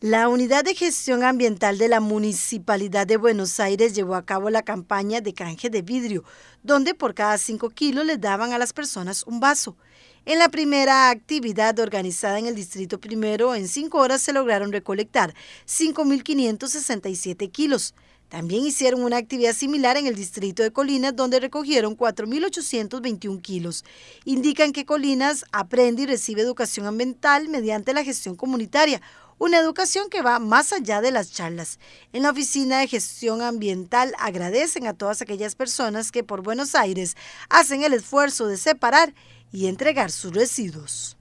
La Unidad de Gestión Ambiental de la Municipalidad de Buenos Aires llevó a cabo la campaña de canje de vidrio, donde por cada 5 kilos le daban a las personas un vaso. En la primera actividad organizada en el Distrito Primero, en 5 horas se lograron recolectar 5.567 kilos. También hicieron una actividad similar en el distrito de Colinas, donde recogieron 4.821 kilos. Indican que Colinas aprende y recibe educación ambiental mediante la gestión comunitaria, una educación que va más allá de las charlas. En la Oficina de Gestión Ambiental agradecen a todas aquellas personas que por Buenos Aires hacen el esfuerzo de separar y entregar sus residuos.